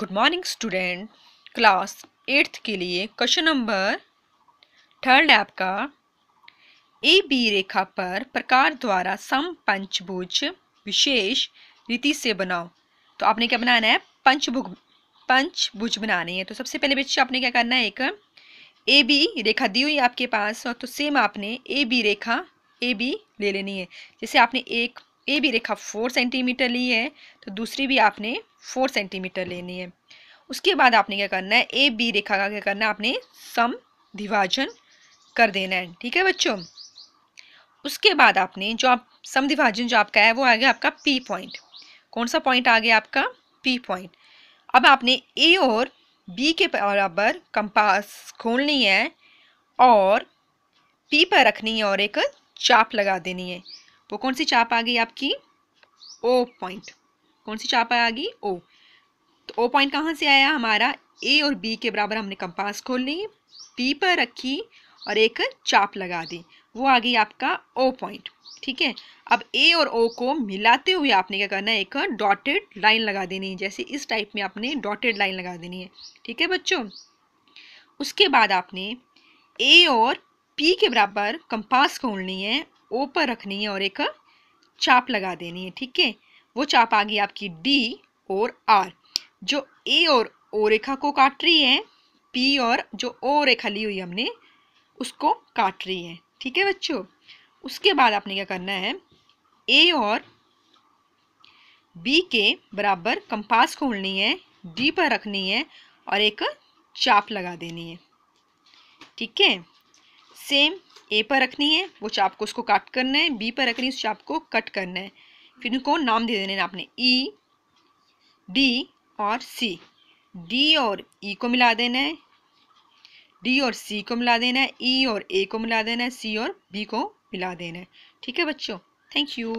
good morning student class eighth के लिए question number third आपका ए बी रेखा पर प्रकार द्वारा सम पंचभुज विशेष रीति से बनाओ तो आपने क्या बनाना है पंचभुज पंचभुज बनानी है तो सबसे पहले बच्चे आपने क्या करना है एक ए बी रेखा दी हुई आपके पास और तो सेम आपने A B Rekha A B ले लेनी है जैसे आपने एक ए भी रेखा फोर सेंटीमीटर ली है तो दूसरी भी आपने फोर सेंटीमीटर लेनी है उसके बाद आपने क्या करना है ए बी रेखा का क्या करना है आपने सम विभाजन कर देना है ठीक है बच्चों उसके बाद आपने जो आप सम विभाजन जो आपका है वो आ गया आपका पी पॉइंट कौन सा पॉइंट आ गया आपका पी पॉइंट अब आपने ए और बी के बराबर कंपास खोलनी है और पी पर रखनी है और एक चाप लगा देनी है वो कौन सी चाप आ गई आपकी ओ पॉइंट कौन सी चाप आ गई ओ तो ओ पॉइंट कहाँ से आया हमारा ए और बी के बराबर हमने कंपास खोल ली पी पर रखी और एक चाप लगा दी वो आ गई आपका ओ पॉइंट ठीक है अब ए और ओ को मिलाते हुए आपने क्या करना है एक डॉटेड लाइन लगा देनी है जैसे इस टाइप में आपने डॉटेड लाइन लगा देनी है ठीक है बच्चों उसके बाद आपने ए और पी के बराबर कंपास खोलनी है ऊपर रखनी है और एक चाप लगा देनी है ठीक है वो चाप आ गई आपकी डी और आर जो ए और ओ रेखा को काट रही है पी और जो ओ रेखा ली हुई हमने उसको काट रही है ठीक है बच्चों उसके बाद आपने क्या करना है ए और बी के बराबर कंपास खोलनी है डी पर रखनी है और एक चाप लगा देनी है ठीक है सेम ए पर रखनी है वो चाप को उसको काट करना है बी पर रखनी है उस चाप को कट करना है फिर इनको नाम दे देना है आपने ई e, डी और सी डी और ई e को मिला देना है डी और सी को मिला देना है ई e और ए को मिला देना है सी और बी को मिला देना है ठीक है बच्चों थैंक यू